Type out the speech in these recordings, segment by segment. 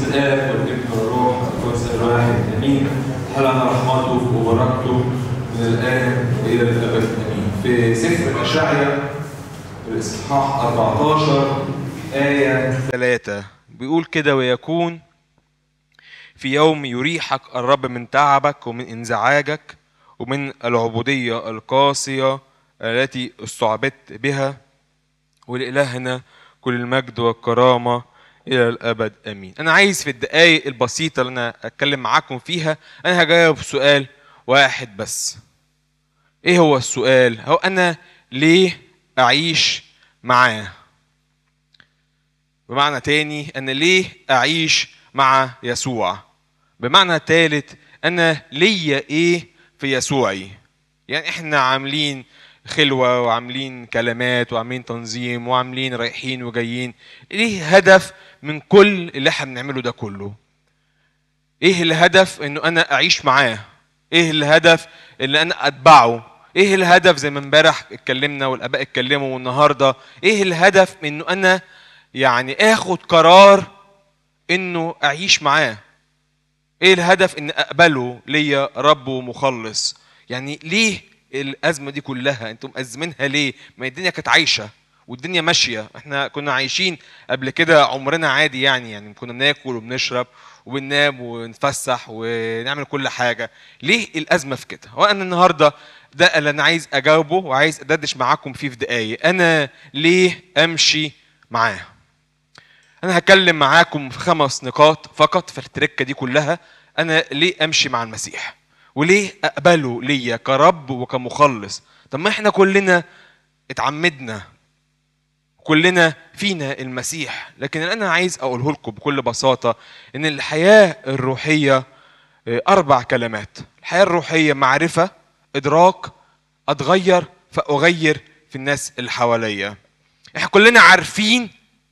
باسم الاب والابن والروح القدس الواحد امين انا رحمته وبركته من الان الى الابد امين. في سفر اشعيا الاصحاح 14 آية 3 بيقول كده ويكون في يوم يريحك الرب من تعبك ومن انزعاجك ومن العبودية القاسية التي استعبدت بها ولإلهنا كل المجد والكرامة الى الابد امين انا عايز في الدقائق البسيطه اللي انا اتكلم معاكم فيها انا هجاوب سؤال واحد بس ايه هو السؤال هو انا ليه اعيش معاه بمعنى تاني انا ليه اعيش مع يسوع بمعنى تالت انا ليا ايه في يسوعي يعني احنا عاملين خلوة وعاملين كلمات وعاملين تنظيم وعاملين رايحين وجايين ليه هدف من كل اللي احنا بنعمله ده كله ايه الهدف انه انا اعيش معاه ايه الهدف ان انا اتبعه ايه الهدف زي ما امبارح اتكلمنا والاباء اتكلموا والنهارده ايه الهدف انه انا يعني اخد قرار انه اعيش معاه ايه الهدف ان اقبله ليا رب ومخلص يعني ليه الازمه دي كلها انتم مأزمينها ليه ما الدنيا كانت عايشه والدنيا ماشيه احنا كنا عايشين قبل كده عمرنا عادي يعني يعني كنا بناكل وبنشرب وبننام ونتفسح ونعمل كل حاجه ليه الازمه في كده هو انا النهارده ده اللي انا عايز اجاوبه وعايز ادردش معاكم فيه في دقايق انا ليه امشي معاه انا هتكلم معاكم في خمس نقاط فقط في التركه دي كلها انا ليه امشي مع المسيح وليه اقبله ليا كرب وكمخلص طب ما احنا كلنا اتعمدنا كلنا فينا المسيح لكن اللي انا عايز اقوله لكم بكل بساطه ان الحياه الروحيه آه، اربع كلمات الحياه الروحيه معرفه ادراك اتغير فاغير في الناس اللي حواليا احنا كلنا عارفين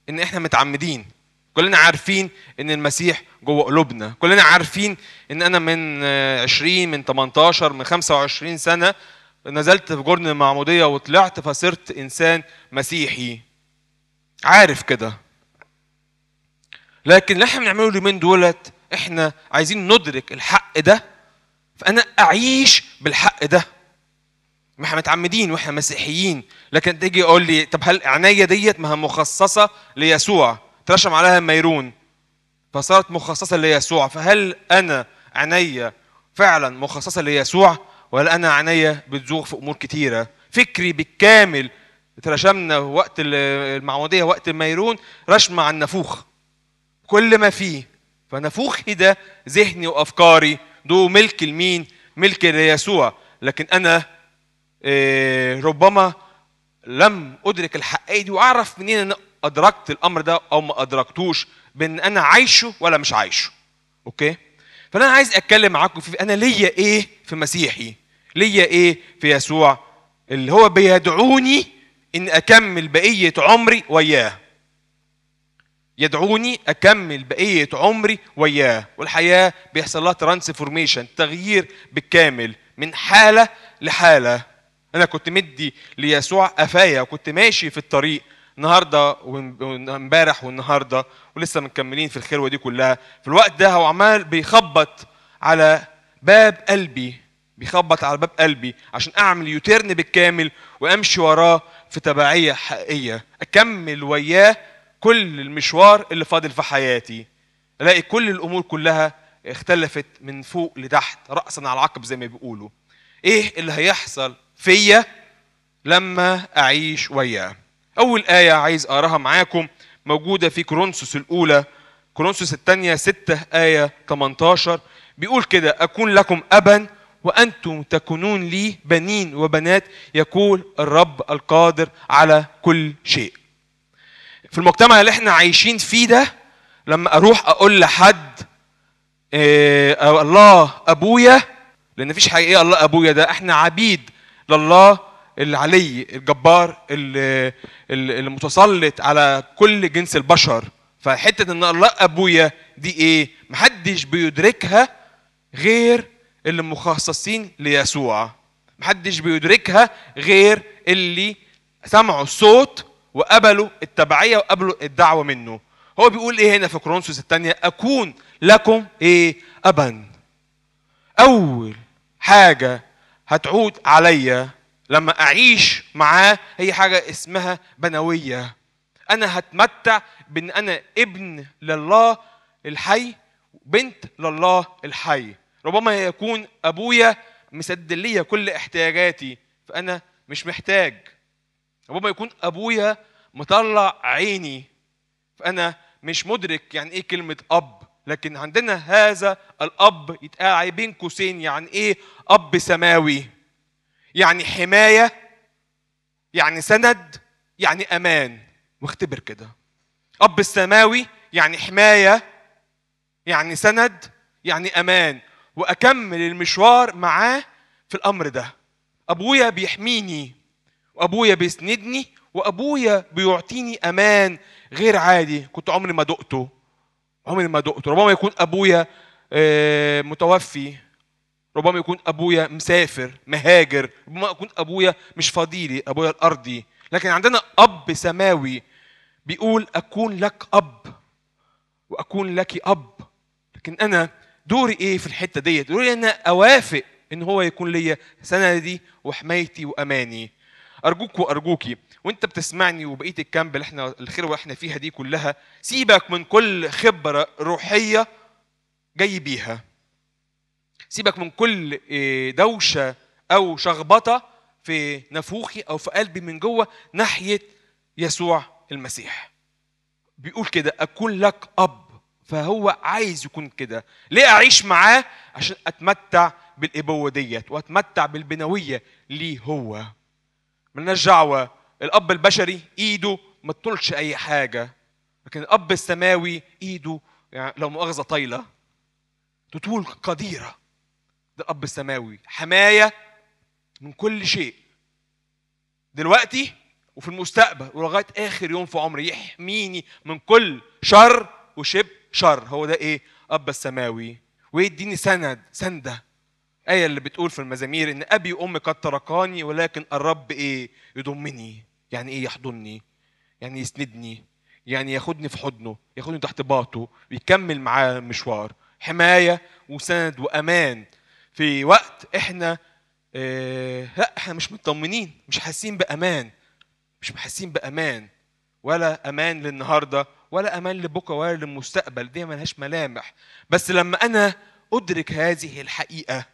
ان احنا متعمدين كلنا عارفين ان المسيح جوه قلوبنا كلنا عارفين ان انا من 20 آه، من 18 من 25 سنه نزلت في جرن المعموديه وطلعت فصرت انسان مسيحي عارف كده لكن اللي احنا بنعمله اليومين دولت احنا عايزين ندرك الحق ده فانا اعيش بالحق ده ما احنا متعمدين واحنا مسيحيين لكن تيجي اقول لي طب هل عينيا ديت ما هي مخصصه ليسوع ترشم عليها الميرون فصارت مخصصه ليسوع فهل انا عينيا فعلا مخصصه ليسوع ولا انا عينيا بتزوغ في امور كتيره فكري بالكامل اترشمنا وقت المعموديه وقت الميرون رشم عن النافوخ كل ما فيه فنفوخي ده ذهني وافكاري دو ملك لمين ملك ليسوع لكن انا آه، ربما لم ادرك الحقيقة دي واعرف منين أنا ادركت الامر ده او ما ادركتوش بان انا عايشه ولا مش عايشه اوكي فانا عايز اتكلم معاكم في انا ليا ايه في مسيحي ليا ايه في يسوع اللي هو بيدعوني ان اكمل بقيه عمري وياه يدعوني اكمل بقيه عمري وياه والحياه بيحصل لها ترانسفورميشن تغيير بالكامل من حاله لحاله انا كنت مدي ليسوع قفايا وكنت ماشي في الطريق النهارده وامبارح والنهارده ولسه مكملين في الخلوه دي كلها في الوقت ده هو عمال بيخبط على باب قلبي بيخبط على باب قلبي عشان اعمل يوتيرن بالكامل وامشي وراه في تبعية حقيقية أكمل وياه كل المشوار اللي فاضل في حياتي ألاقي كل الأمور كلها اختلفت من فوق لتحت رأسا على العقب زي ما بيقولوا إيه اللي هيحصل فيا لما أعيش وياه أول آية عايز أقراها معاكم موجودة في كورنثوس الأولى كورنثوس الثانية 6 آية 18 بيقول كده أكون لكم أبا وأنتم تكونون لي بنين وبنات يقول الرب القادر على كل شيء في المجتمع اللي احنا عايشين فيه ده لما أروح أقول لحد إيه الله أبويا لأن مفيش حاجة إيه الله أبويا ده احنا عبيد لله العلي الجبار المتسلط على كل جنس البشر فحته ان الله ابويا دي ايه محدش بيدركها غير اللي مخصصين ليسوع محدش بيدركها غير اللي سمعوا الصوت وقبلوا التبعيه وقبلوا الدعوه منه هو بيقول ايه هنا في كورنثوس الثانيه اكون لكم ايه ابا اول حاجه هتعود عليا لما اعيش معاه هي حاجه اسمها بنويه انا هتمتع بان انا ابن لله الحي بنت لله الحي ربما يكون أبويا مسد لي كل احتياجاتي فأنا مش محتاج ربما يكون أبويا مطلع عيني فأنا مش مدرك يعني إيه كلمة أب لكن عندنا هذا الأب يتقال بين قوسين يعني إيه أب سماوي يعني حماية يعني سند يعني أمان واختبر كده أب السماوي يعني حماية يعني سند يعني أمان واكمل المشوار معاه في الامر ده ابويا بيحميني وابويا بيسندني وابويا بيعطيني امان غير عادي كنت عمري ما دقته عمري ما دقته ربما يكون ابويا آه، متوفي ربما يكون ابويا مسافر مهاجر ربما يكون ابويا مش فضيلي ابويا الارضي لكن عندنا اب سماوي بيقول اكون لك اب واكون لك اب لكن انا دوري ايه في الحته ديت دوري إيه؟ ان اوافق ان هو يكون ليا سندي وحمايتي واماني ارجوك وارجوكي وانت بتسمعني وبقيه الكامب اللي احنا الخير اللي احنا فيها دي كلها سيبك من كل خبره روحيه جاي بيها سيبك من كل آه، دوشه او شخبطه في نافوخي او في قلبي من جوه ناحيه يسوع المسيح بيقول كده اكون لك اب فهو عايز يكون كده ليه اعيش معاه عشان اتمتع بالابوه ديت واتمتع بالبنويه ليه هو ملناش دعوه الاب البشري ايده ما تطولش اي حاجه لكن الاب السماوي ايده يعني لو مؤاخذه طايله تطول قديره ده الاب السماوي حمايه من كل شيء دلوقتي وفي المستقبل ولغايه اخر يوم في عمري يحميني من كل شر وشبه شر هو ده ايه اب السماوي ويديني سند سنده ايه اللي بتقول في المزامير ان ابي وامي قد تركاني ولكن الرب ايه يضمني يعني ايه يحضني يعني يسندني يعني ياخدني في حضنه ياخدني تحت باطه ويكمل معاه المشوار حمايه وسند وامان في وقت احنا إيه لا احنا مش مطمنين مش حاسين بامان مش حاسين بامان ولا امان للنهارده ولا امان لبكره ولا للمستقبل دي ملهاش ملامح بس لما انا ادرك هذه الحقيقه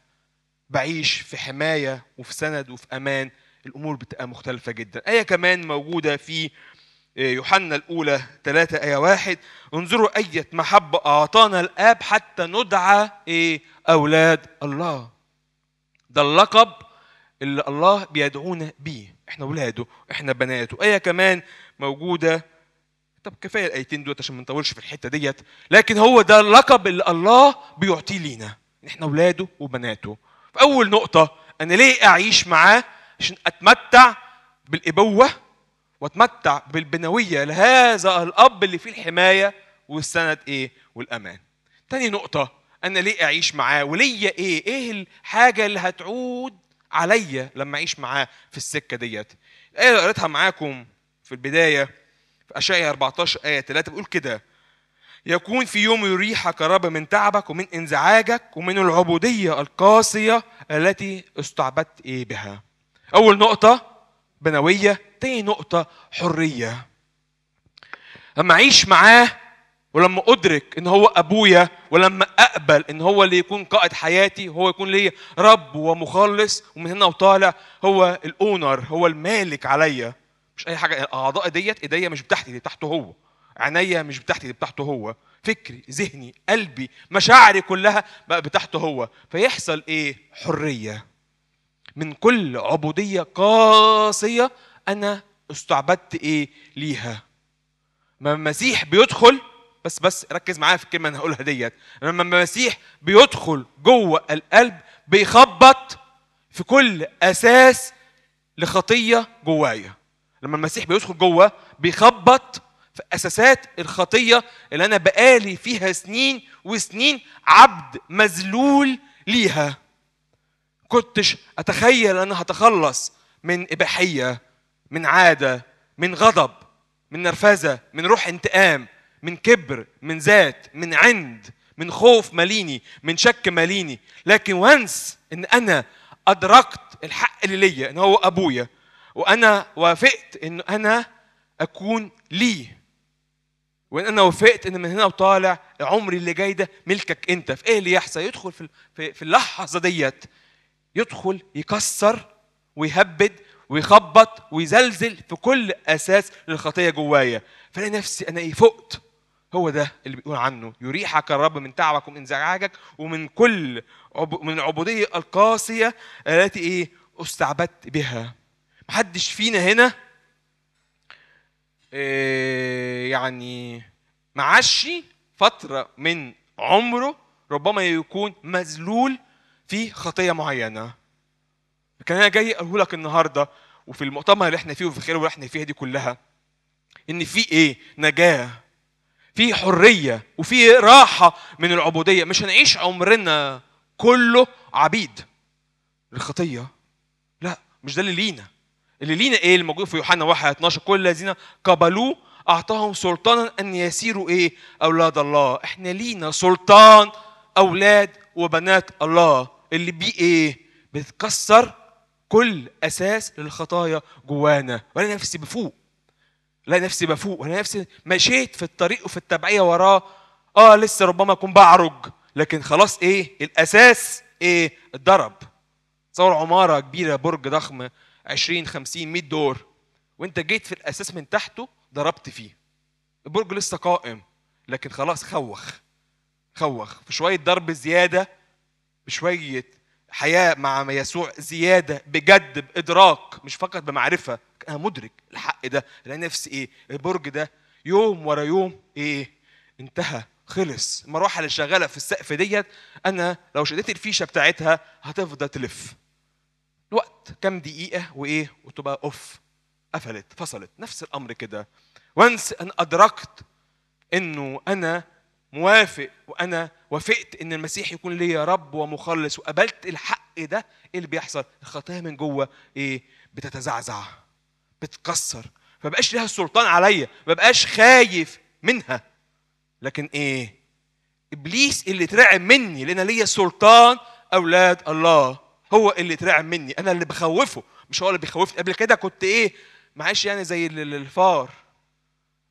بعيش في حمايه وفي سند وفي امان الامور بتبقى مختلفه جدا ايه كمان موجوده في آه، يوحنا الاولى 3 ايه واحد انظروا اية محبه اعطانا الاب حتى ندعى ايه اولاد الله ده اللقب اللي الله بيدعونا بيه احنا ولاده احنا بناته ايه كمان موجوده طب كفايه الايتين دول عشان ما نطولش في الحته ديت لكن هو ده اللقب اللي الله بيعطيه لينا احنا ولاده وبناته فاول نقطه انا ليه اعيش معاه عشان اتمتع بالابوه واتمتع بالبنويه لهذا الاب اللي فيه الحمايه والسند ايه والامان تاني نقطه انا ليه اعيش معاه وليا ايه ايه الحاجه اللي هتعود عليا لما اعيش معاه في السكه ديت الايه اللي قريتها معاكم في البدايه في اشعيا 14 ايه 3 بيقول كده يكون في يوم يريحك رب من تعبك ومن انزعاجك ومن العبوديه القاسيه التي استعبدت ايه بها اول نقطه بنويه تاني نقطه حريه لما اعيش معاه ولما أدرك إن هو أبويا ولما أقبل إن هو اللي يكون قائد حياتي هو يكون لي رب ومخلص ومن هنا وطالع هو الأونر هو المالك عليا مش أي حاجة الأعضاء ديت إيديا مش بتاعتي دي بتاعته هو عينيا مش بتاعتي دي بتاعته هو فكري ذهني قلبي مشاعري كلها بقى بتاعته هو فيحصل إيه حرية من كل عبودية قاسية أنا استعبدت إيه ليها ما المسيح بيدخل بس بس ركز معايا في الكلمه اللي هقولها ديت لما المسيح بيدخل جوه القلب بيخبط في كل اساس لخطيه جوايا لما المسيح بيدخل جوه بيخبط في اساسات الخطيه اللي انا بقالي فيها سنين وسنين عبد مذلول ليها كنتش اتخيل انا هتخلص من اباحيه من عاده من غضب من نرفزه من روح انتقام من كبر من ذات من عند من خوف ماليني من شك ماليني لكن وانس ان انا ادركت الحق اللي ليا ان هو ابويا وانا وافقت ان انا اكون ليه وان انا وافقت ان من هنا وطالع عمري اللي جاي ده ملكك انت في ايه اللي يحصل يدخل في في اللحظه ديت يدخل يكسر ويهبد ويخبط ويزلزل في كل اساس للخطيه جوايا فلا نفسي انا ايه فقت هو ده اللي بيقول عنه يريحك الرب من تعبك ومن انزعاجك ومن كل عب... من العبودية القاسية التي ايه استعبدت بها محدش فينا هنا إيه يعني معشي فترة من عمره ربما يكون مذلول في خطية معينة كان أنا جاي أقول لك النهاردة وفي المؤتمر اللي احنا فيه وفي الخير اللي احنا فيها دي كلها إن في إيه نجاة في حريه وفي راحه من العبوديه مش هنعيش عمرنا كله عبيد للخطيه لا مش ده اللي لينا اللي لينا ايه الموجود في يوحنا 1 12 كل الذين قبلوه اعطاهم سلطانا ان يسيروا ايه اولاد الله احنا لينا سلطان اولاد وبنات الله اللي بيه ايه بتكسر كل اساس للخطايا جوانا وانا نفسي بفوق لا نفسي بفوق ولا نفسي مشيت في الطريق وفي التبعيه وراه اه لسه ربما اكون بعرج لكن خلاص ايه الاساس ايه الضرب تصور عماره كبيره برج ضخم 20 50 100 دور وانت جيت في الاساس من تحته ضربت فيه البرج لسه قائم لكن خلاص خوخ خوخ شويه ضرب زياده بشويه حياه مع يسوع زياده بجد بادراك مش فقط بمعرفه انا مدرك الحق ده لان نفسي ايه البرج ده يوم ورا يوم ايه انتهى خلص المروحه اللي شغاله في السقف ديت انا لو شديت الفيشه بتاعتها هتفضل تلف الوقت كام دقيقه وايه وتبقى اوف قفلت فصلت نفس الامر كده وانس ان ادركت انه انا موافق وانا وافقت ان المسيح يكون ليا رب ومخلص وقبلت الحق ده ايه اللي بيحصل الخطايا من جوه ايه بتتزعزع بتكسر ما بقاش سلطان عليا ما بقاش خايف منها لكن ايه ابليس اللي اترعب مني لان ليا سلطان اولاد الله هو اللي اترعب مني انا اللي بخوفه مش هو اللي بيخوفني قبل كده كنت ايه معلش يعني زي الفار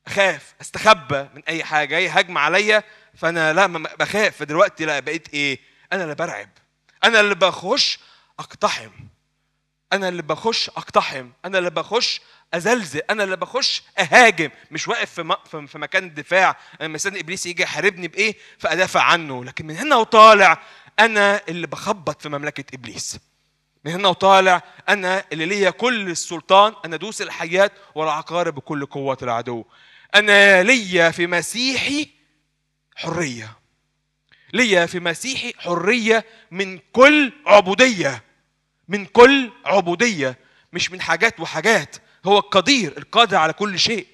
اخاف استخبى من اي حاجه اي هجم عليا فانا لا بخاف فدلوقتي لا بقيت ايه انا اللي برعب انا اللي بخش اقتحم انا اللي بخش اقتحم انا اللي بخش ازلزل انا اللي بخش اهاجم مش واقف في, في مكان الدفاع انا آه، مستني ابليس يجي يحاربني بايه فادافع عنه لكن من هنا وطالع انا اللي بخبط في مملكه ابليس من هنا وطالع انا اللي ليا كل السلطان انا ادوس الحيات والعقارب بكل قوه العدو انا ليا في مسيحي حريه ليا في مسيحي حريه من كل عبوديه من كل عبودية مش من حاجات وحاجات هو القدير القادر على كل شيء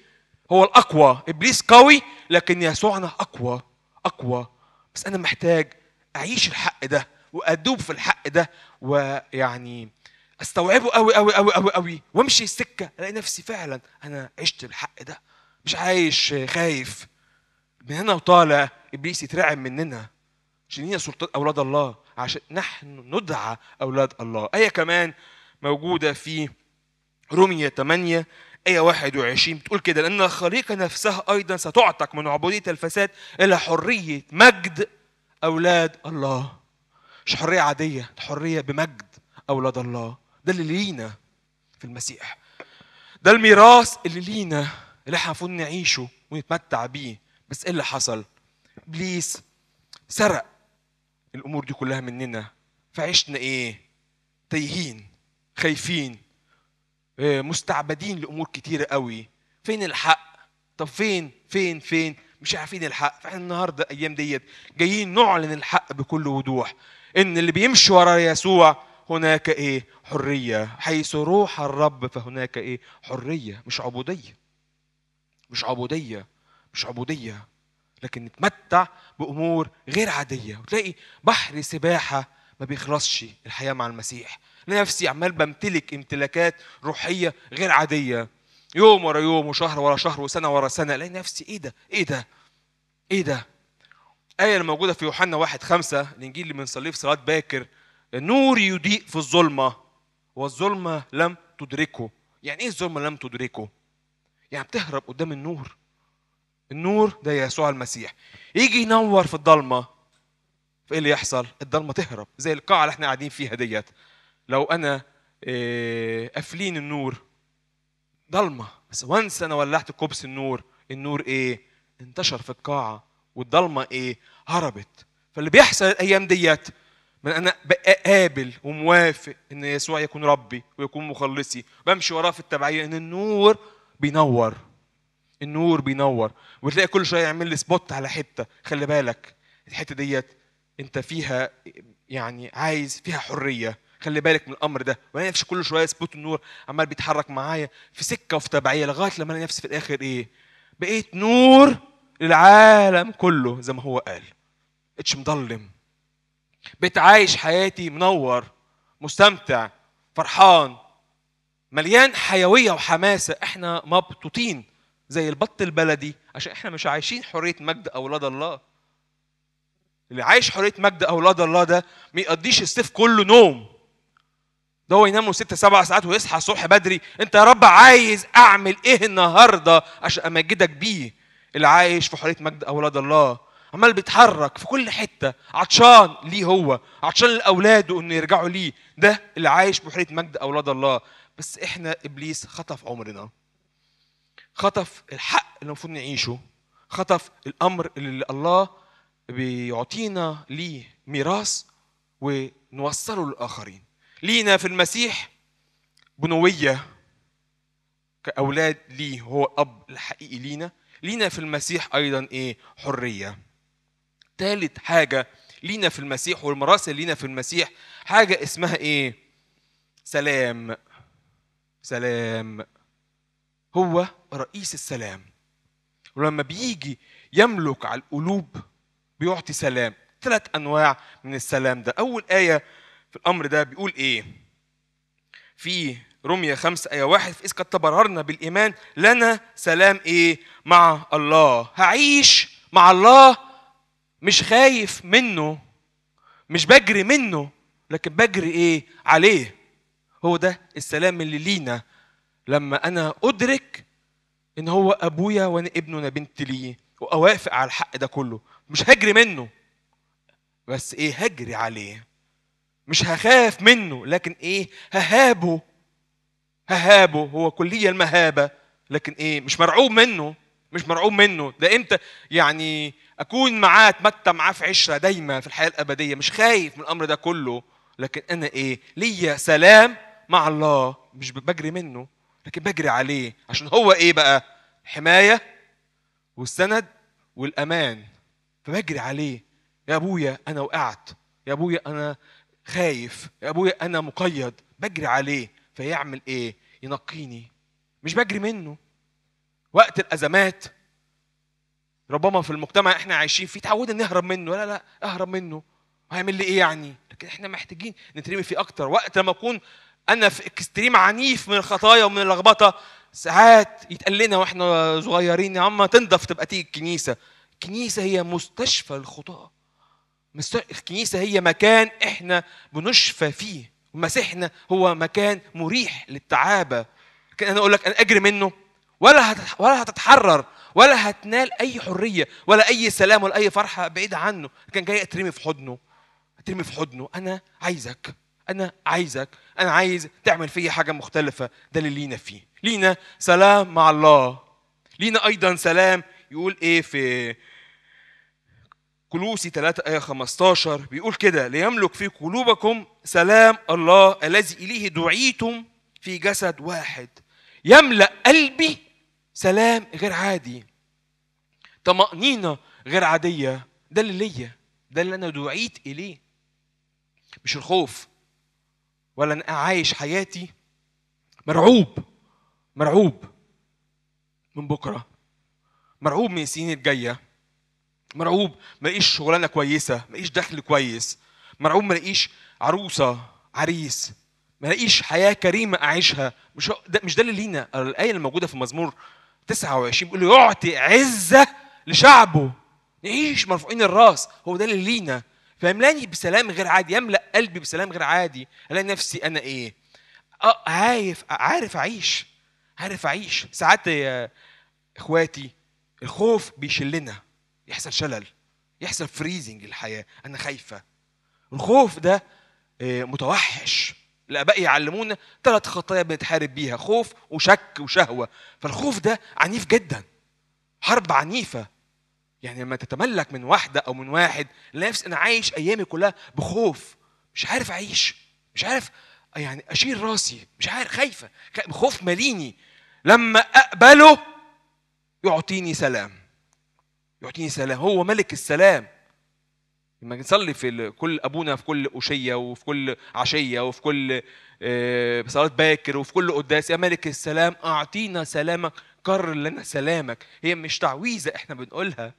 هو الأقوى إبليس قوي لكن يسوعنا أقوى أقوى بس أنا محتاج أعيش الحق ده وأدوب في الحق ده ويعني استوعبه قوي قوي قوي قوي قوي وامشي السكة الاقي نفسي فعلا انا عشت الحق ده مش عايش خايف من هنا وطالع ابليس يترعب مننا عشان هي سلطات اولاد الله عشان نحن ندعى أولاد الله آية كمان موجودة في رومية 8 آية 21 بتقول كده لأن الخليقة نفسها أيضا ستعتق من عبودية الفساد إلى حرية مجد أولاد الله مش حرية عادية حرية بمجد أولاد الله ده اللي لينا في المسيح ده الميراث اللي لينا اللي احنا المفروض نعيشه ونتمتع بيه بس ايه اللي حصل؟ ابليس سرق الامور دي كلها مننا فعشنا ايه تايهين خايفين آه، مستعبدين لامور كتيره قوي فين الحق طب فين فين فين مش عارفين الحق فاحنا النهارده ايام ديت جايين نعلن الحق بكل وضوح ان اللي بيمشي ورا يسوع هناك ايه حريه حيث روح الرب فهناك ايه حريه مش عبوديه مش عبوديه مش عبوديه لكن نتمتع بامور غير عاديه وتلاقي بحر سباحه ما بيخلصش الحياه مع المسيح نفسي عمال بمتلك امتلاكات روحيه غير عاديه يوم ورا يوم وشهر ورا شهر وسنه ورا سنه الاقي نفسي ايه ده ايه ده ايه ده آية موجودة في يوحنا واحد خمسة الإنجيل اللي بنصليه في صلاة باكر النور يضيء في الظلمة والظلمة لم تدركه يعني إيه الظلمة لم تدركه؟ يعني بتهرب قدام النور النور ده يسوع المسيح يجي ينور في الضلمه فايه اللي يحصل الضلمه تهرب زي القاعه اللي احنا قاعدين فيها ديت لو انا آه، قافلين النور ضلمه بس وانس انا ولعت كوبس النور النور ايه انتشر في القاعه والضلمه ايه هربت فاللي بيحصل الايام ديت من انا بقابل وموافق ان يسوع يكون ربي ويكون مخلصي بمشي وراه في التبعيه ان النور بينور النور بينور وتلاقي كل شويه يعمل لي سبوت على حته خلي بالك الحته ديت انت فيها يعني عايز فيها حريه خلي بالك من الامر ده وانا نفسي كل شويه سبوت النور عمال بيتحرك معايا في سكه وفي تبعيه لغايه لما انا نفسي في الاخر ايه بقيت نور للعالم كله زي ما هو قال اتش مضلم بقيت عايش حياتي منور مستمتع فرحان مليان حيويه وحماسه احنا مبطوطين زي البط البلدي عشان احنا مش عايشين حريه مجد اولاد الله اللي عايش حريه مجد اولاد الله ده ما يقضيش الصيف كله نوم ده هو ينام ست سبع ساعات ويصحى الصبح بدري انت يا رب عايز اعمل ايه النهارده عشان امجدك بيه اللي عايش في حريه مجد اولاد الله عمال بيتحرك في كل حته عطشان ليه هو عطشان لاولاده انه يرجعوا ليه ده اللي عايش بحريه مجد اولاد الله بس احنا ابليس خطف عمرنا خطف الحق اللي المفروض نعيشه خطف الامر اللي الله بيعطينا ليه ميراث ونوصله للاخرين لينا في المسيح بنويه كاولاد ليه هو الاب الحقيقي لينا لينا في المسيح ايضا ايه حريه ثالث حاجه لينا في المسيح والمراسل اللي لينا في المسيح حاجه اسمها ايه سلام سلام هو رئيس السلام ولما بيجي يملك على القلوب بيعطي سلام ثلاث انواع من السلام ده اول ايه في الامر ده بيقول ايه في رمية خمسة آية واحد في إذ قد تبررنا بالإيمان لنا سلام إيه؟ مع الله هعيش مع الله مش خايف منه مش بجري منه لكن بجري إيه؟ عليه هو ده السلام اللي لينا لما انا ادرك ان هو ابويا وانا ابنه وانا بنت ليه واوافق على الحق ده كله مش هجري منه بس ايه هجري عليه مش هخاف منه لكن ايه ههابه ههابه هو كلية المهابة لكن ايه مش مرعوب منه مش مرعوب منه ده امتى يعني اكون معاه اتمتع معاه في عشرة دايما في الحياة الابدية مش خايف من الامر ده كله لكن انا ايه ليا سلام مع الله مش بجري منه لكن بجري عليه عشان هو ايه بقى حمايه والسند والامان فبجري عليه يا ابويا انا وقعت يا ابويا انا خايف يا ابويا انا مقيد بجري عليه فيعمل ايه ينقيني مش بجري منه وقت الازمات ربما في المجتمع احنا عايشين فيه تعودنا نهرب منه لا لا اهرب منه هيعمل لي ايه يعني لكن احنا محتاجين نترمي فيه اكتر وقت لما اكون انا في اكستريم عنيف من الخطايا ومن اللخبطه ساعات يتقال لنا واحنا صغيرين يا عم تنضف تبقى تيجي الكنيسه الكنيسه هي مستشفى الخطاه الكنيسه هي مكان احنا بنشفى فيه مسيحنا هو مكان مريح للتعابه لكن انا اقول لك انا اجري منه ولا ولا هتتحرر ولا هتنال اي حريه ولا اي سلام ولا اي فرحه بعيد عنه كان جاي اترمي في حضنه اترمي في حضنه انا عايزك انا عايزك انا عايز تعمل فيا حاجه مختلفه ده اللي لينا فيه لينا سلام مع الله لينا ايضا سلام يقول ايه في كلوسي 3 آية 15 بيقول كده ليملك في قلوبكم سلام الله الذي إليه دعيتم في جسد واحد يملأ قلبي سلام غير عادي طمأنينة غير عادية ده اللي ليا ده اللي أنا دعيت إليه مش الخوف ولا انا عايش حياتي مرعوب مرعوب من بكره مرعوب من السنين الجايه مرعوب ما ملاقيش شغلانه كويسه ما ملاقيش دخل كويس مرعوب ما ملاقيش عروسه عريس ما ملاقيش حياه كريمه اعيشها مش ده مش ده اللي لينا الايه الموجوده في مزمور 29 بيقول يعطي عزه لشعبه نعيش مرفوعين الراس هو ده اللي لينا فيملاني بسلام غير عادي يملا قلبي بسلام غير عادي الاقي نفسي انا ايه اه عارف عارف اعيش عارف اعيش ساعات يا اخواتي الخوف بيشلنا يحصل شلل يحصل فريزنج الحياه انا خايفه الخوف ده آه، متوحش الاباء يعلمونا ثلاث خطايا بنتحارب بيها خوف وشك وشهوه فالخوف ده عنيف جدا حرب عنيفه يعني لما تتملك من واحدة أو من واحد نفس أنا عايش أيامي كلها بخوف مش عارف أعيش مش عارف يعني أشيل راسي مش عارف خايفة خوف ماليني لما أقبله يعطيني سلام يعطيني سلام هو ملك السلام لما نصلي في كل أبونا في كل أشية وفي كل عشية وفي كل آه، صلاة باكر وفي كل قداس يا ملك السلام أعطينا سلامك كرر لنا سلامك هي مش تعويذة احنا بنقولها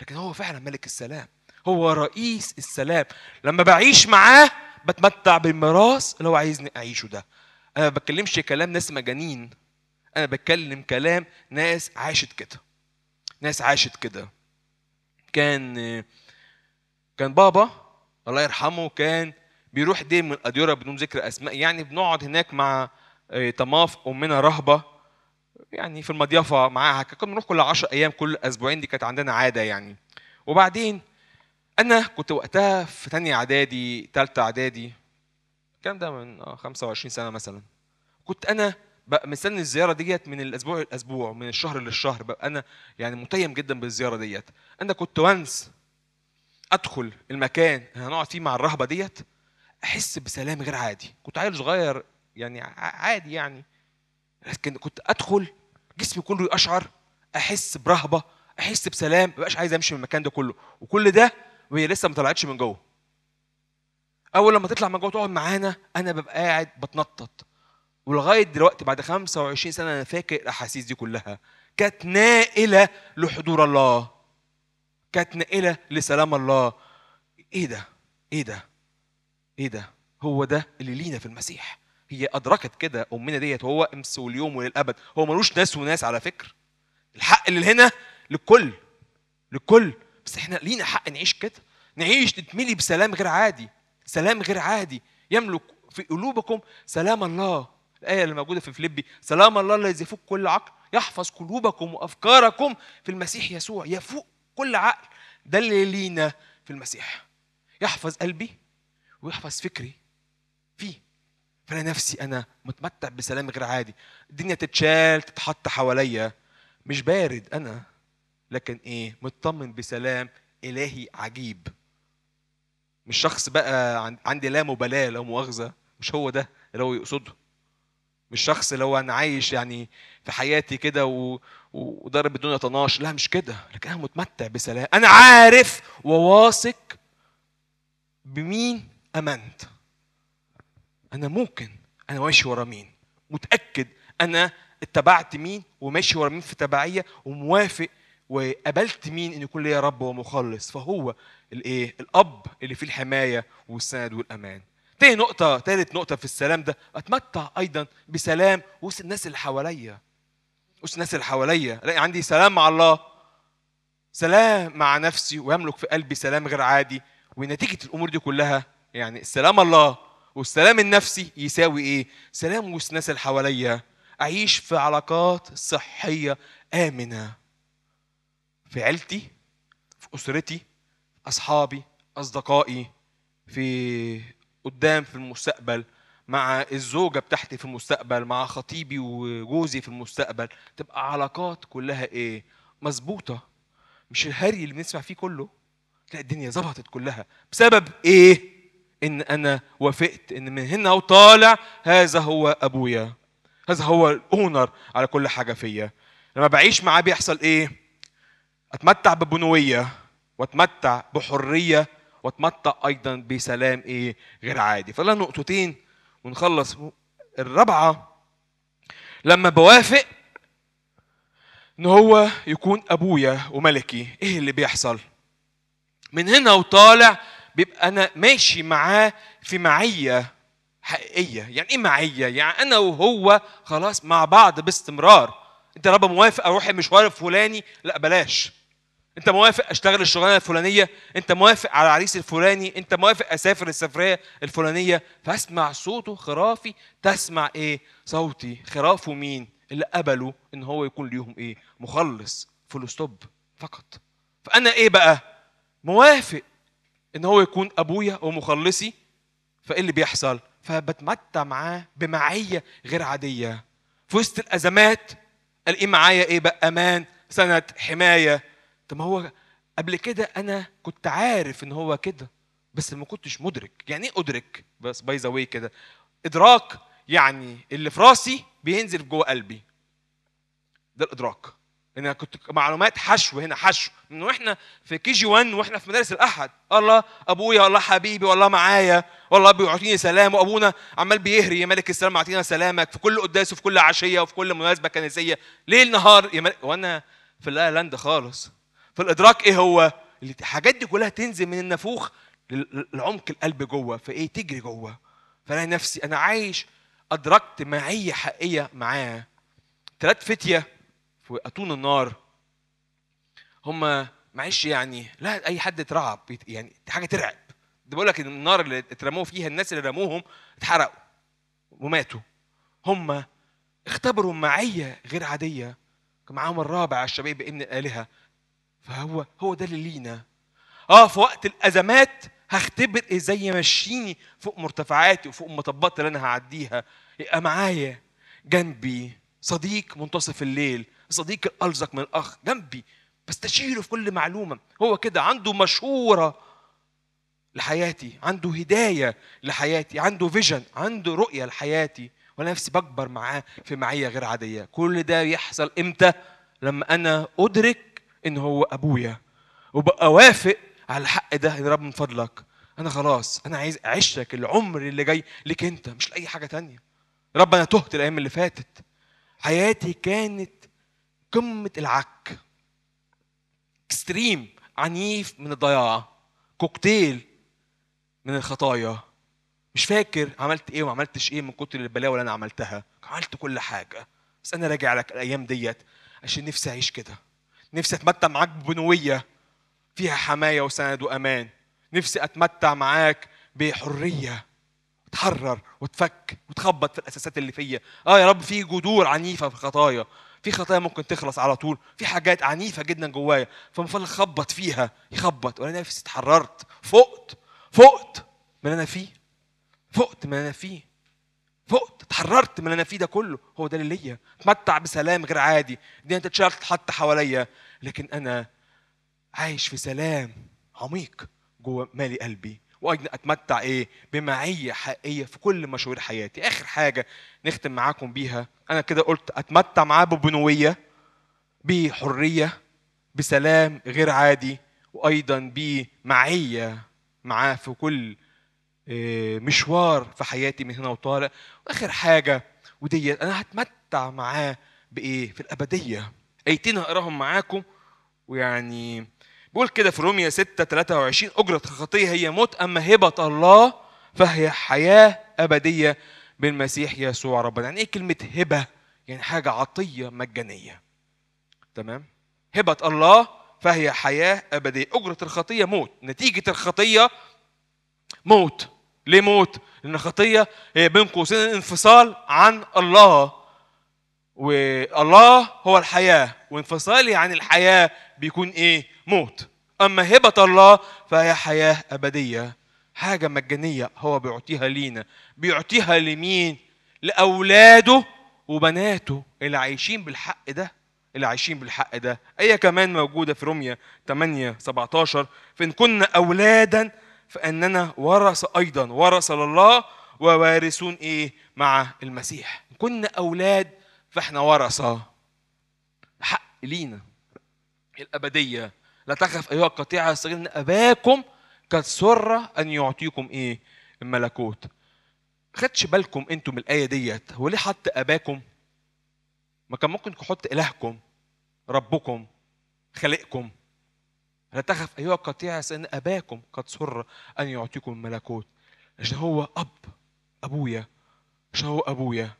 لكن هو فعلا ملك السلام هو رئيس السلام لما بعيش معاه بتمتع بالميراث اللي هو عايزني اعيشه ده انا ما بتكلمش كلام ناس مجانين انا بتكلم كلام ناس عاشت كده ناس عاشت كده كان كان بابا الله يرحمه كان بيروح دي من الاديره بدون ذكر اسماء يعني بنقعد هناك مع طماف آه، امنا رهبه يعني في المضيافه معاها كنا بنروح كل 10 ايام كل اسبوعين دي كانت عندنا عاده يعني وبعدين انا كنت وقتها في تانية اعدادي تالتة اعدادي الكلام ده من 25 آه، سنه مثلا كنت انا بقى مستني الزياره ديت من الاسبوع للاسبوع من الشهر للشهر بقى انا يعني متيم جدا بالزياره ديت انا كنت وانس ادخل المكان اللي هنقعد فيه مع الرهبه ديت احس بسلام غير عادي كنت عيل صغير يعني عادي يعني لكن كنت ادخل جسمي كله يقشعر احس برهبه احس بسلام ما بقاش عايز امشي من المكان ده كله وكل ده وهي لسه ما طلعتش من جوه اول لما تطلع من جوه تقعد معانا انا ببقى قاعد بتنطط ولغايه دلوقتي بعد 25 سنه انا فاكر الاحاسيس دي كلها كانت نائله لحضور الله كانت نائله لسلام الله ايه ده ايه ده ايه ده هو ده اللي لينا في المسيح هي أدركت كده أمنا ديت وهو أمس واليوم وللأبد هو ملوش ناس وناس على فكرة الحق اللي هنا للكل للكل بس احنا لينا حق نعيش كده نعيش نتملي بسلام غير عادي سلام غير عادي يملك في قلوبكم سلام الله الآية اللي موجودة في فيليبي سلام الله الذي يفوق كل عقل يحفظ قلوبكم وأفكاركم في المسيح يسوع يفوق كل عقل ده اللي لينا في المسيح يحفظ قلبي ويحفظ فكري فانا نفسي انا متمتع بسلام غير عادي الدنيا تتشال تتحط حواليا مش بارد انا لكن ايه مطمن بسلام الهي عجيب مش شخص بقى عندي لا مبالاه لا مؤاخذه مش هو ده اللي هو يقصده مش شخص اللي هو انا عايش يعني في حياتي كده و... وضرب الدنيا طناش لا مش كده لكن انا متمتع بسلام انا عارف وواثق بمين امنت انا ممكن انا ماشي ورا مين متاكد انا اتبعت مين وماشي ورا مين في تبعيه وموافق وقبلت مين ان يكون ليا رب ومخلص فهو الايه الاب اللي فيه الحمايه والسند والامان تاني نقطة تالت نقطة في السلام ده أتمتع أيضا بسلام وسط الناس اللي حواليا وسط الناس اللي حواليا ألاقي عندي سلام مع الله سلام مع نفسي ويملك في قلبي سلام غير عادي ونتيجة الأمور دي كلها يعني السلام الله والسلام النفسي يساوي ايه؟ سلام الناس اللي حواليا اعيش في علاقات صحيه امنه في عيلتي في اسرتي اصحابي اصدقائي في قدام في المستقبل مع الزوجه بتاعتي في المستقبل مع خطيبي وجوزي في المستقبل تبقى علاقات كلها ايه مظبوطه مش الهري اللي بنسمع فيه كله لا الدنيا ظبطت كلها بسبب ايه ان انا وافقت ان من هنا وطالع هذا هو ابويا هذا هو الاونر على كل حاجه فيا لما بعيش معاه بيحصل ايه اتمتع ببنويه واتمتع بحريه واتمتع ايضا بسلام ايه غير عادي فلا نقطتين ونخلص الرابعه لما بوافق ان هو يكون ابويا وملكي ايه اللي بيحصل من هنا وطالع بيبقى انا ماشي معاه في معيه حقيقيه يعني ايه معيه يعني انا وهو خلاص مع بعض باستمرار انت رب موافق اروح المشوار الفلاني لا بلاش انت موافق اشتغل الشغلانه الفلانيه انت موافق على العريس الفلاني انت موافق اسافر السفريه الفلانيه فاسمع صوته خرافي تسمع ايه صوتي خرافه مين اللي قبلوا ان هو يكون ليهم ايه مخلص فول فقط فانا ايه بقى موافق ان هو يكون ابويا ومخلصي فايه اللي بيحصل فبتمتع معاه بمعيه غير عاديه في وسط الازمات قال ايه معايا ايه بقى امان سند حمايه طب ما هو قبل كده انا كنت عارف ان هو كده بس ما كنتش مدرك يعني ايه ادرك بس باي ذا كده ادراك يعني اللي في راسي بينزل جوه قلبي ده الادراك انا كنت معلومات حشو هنا حشو من واحنا في كي جي 1 واحنا في مدارس الاحد الله ابويا والله حبيبي والله معايا والله بيعطيني سلام وابونا عمال بيهري يا ملك السلام اعطينا سلامك في كل قداس وفي كل عشيه وفي كل مناسبه كنسيه ليل نهار يا ملك وانا في الايلاند خالص في الادراك ايه هو الحاجات دي كلها تنزل من النافوخ لعمق القلب جوه فايه تجري جوه فانا نفسي انا عايش ادركت معيه حقيقيه معاه ثلاث فتيه في اتون النار هم معلش يعني لا اي حد اترعب يعني دي حاجه ترعب ده بقول لك النار اللي اترموا فيها الناس اللي رموهم اتحرقوا وماتوا هم اختبروا معية غير عادية كان معاهم الرابع الشباب ابن الآلهة فهو هو ده اللي لينا اه في وقت الأزمات هختبر ازاي يمشيني فوق مرتفعاتي وفوق المطبات اللي انا هعديها يبقى معايا جنبي صديق منتصف الليل صديق الالزق من الاخ جنبي بستشيره في كل معلومه هو كده عنده مشوره لحياتي عنده هدايه لحياتي عنده فيجن عنده رؤيه لحياتي وانا نفسي بكبر معاه في معيه غير عاديه كل ده يحصل امتى لما انا ادرك ان هو ابويا وبقى وافق على الحق ده يا رب من فضلك انا خلاص انا عايز أعشك العمر اللي جاي ليك انت مش لاي حاجه تانية رب انا تهت الايام اللي فاتت حياتي كانت قمة العك اكستريم عنيف من الضياع كوكتيل من الخطايا مش فاكر عملت ايه وما عملتش ايه من كتر البلاوي اللي انا عملتها عملت كل حاجه بس انا راجع لك الايام ديت عشان نفسي اعيش كده نفسي اتمتع معاك ببنويه فيها حمايه وسند وامان نفسي اتمتع معاك بحريه اتحرر وتفك وتخبط في الاساسات اللي فيا اه يا رب في جذور عنيفه في خطايا في خطايا ممكن تخلص على طول في حاجات عنيفه جدا جوايا فمفضل خبط فيها يخبط وانا نفسي اتحررت فقت فقت من انا فيه فقت من انا فيه فقت اتحررت من اللي انا فيه ده كله هو ده اللي ليا اتمتع بسلام غير عادي الدنيا تتحط حواليا لكن انا عايش في سلام عميق جوه مالي قلبي واجد اتمتع ايه بمعيه حقيقيه في كل مشاوير حياتي اخر حاجه نختم معاكم بيها انا كده قلت اتمتع معاه ببنويه بحريه بسلام غير عادي وايضا بمعيه معاه في كل آه، مشوار في حياتي من هنا وطالع واخر حاجه ودي انا هتمتع معاه بايه في الابديه ايتين هقراهم معاكم ويعني بيقول كده في روميا 6 23 أجرة الخطية هي موت أما هبة الله فهي حياة أبدية بالمسيح يسوع ربنا يعني إيه كلمة هبة؟ يعني حاجة عطية مجانية تمام؟ هبة الله فهي حياة أبدية أجرة الخطية موت نتيجة الخطية موت ليه موت؟ لأن الخطية هي بين قوسين انفصال عن الله والله هو الحياة وانفصالي عن الحياة بيكون ايه موت اما هبه الله فهي حياه ابديه حاجه مجانيه هو بيعطيها لينا بيعطيها لمين لاولاده وبناته اللي عايشين بالحق ده اللي عايشين بالحق ده اي كمان موجوده في روميا 8 17 فان كنا اولادا فاننا ورث ايضا ورث لله ووارثون ايه مع المسيح كنا اولاد فاحنا ورثه حق لينا الابديه لا تخف ايها القطيعه الصغيره ان اباكم قد سر ان يعطيكم ايه الملكوت خدش بالكم انتم من الايه ديت هو ليه حط اباكم ما كان ممكن يحط الهكم ربكم خالقكم لا تخف ايها القطيعة ان اباكم قد سر ان يعطيكم الملكوت عشان هو اب ابويا عشان هو ابويا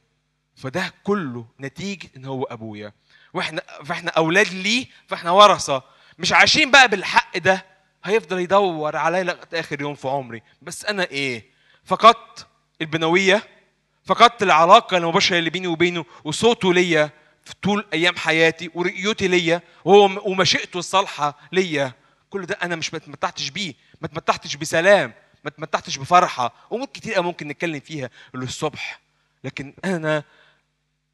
فده كله نتيجه ان هو ابويا واحنا فاحنا اولاد ليه فاحنا ورثه مش عايشين بقى بالحق ده هيفضل يدور عليا لغايه اخر يوم في عمري بس انا ايه فقدت البنويه فقدت العلاقه المباشره اللي بيني وبينه وصوته ليا في طول ايام حياتي ورؤيتي ليا وهو ومشيئته الصالحه ليا كل ده انا مش ما اتمتعتش بيه ما اتمتعتش بسلام ما اتمتعتش بفرحه امور كتير ممكن نتكلم فيها للصبح لكن انا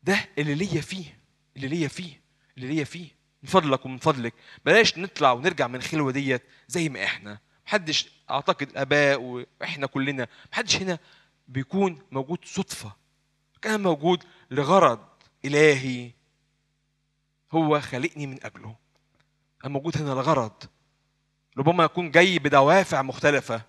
ده اللي ليا فيه اللي ليا فيه اللي ليا فيه من فضلك ومن فضلك بلاش نطلع ونرجع من الخلوه ديت زي ما احنا محدش اعتقد الاباء واحنا كلنا محدش هنا بيكون موجود صدفه كان موجود لغرض الهي هو خلقني من اجله انا موجود هنا لغرض ربما يكون جاي بدوافع مختلفه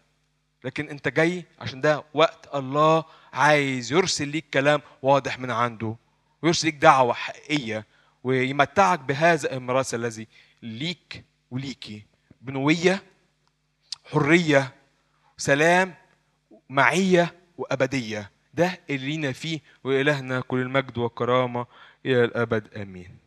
لكن انت جاي عشان ده وقت الله عايز يرسل ليك كلام واضح من عنده ويرسل دعوة حقيقية ويمتعك بهذا الميراث الذي ليك وليكي بنوية حرية سلام معية وأبدية ده اللي لينا فيه وإلهنا كل المجد والكرامة إلى الأبد آمين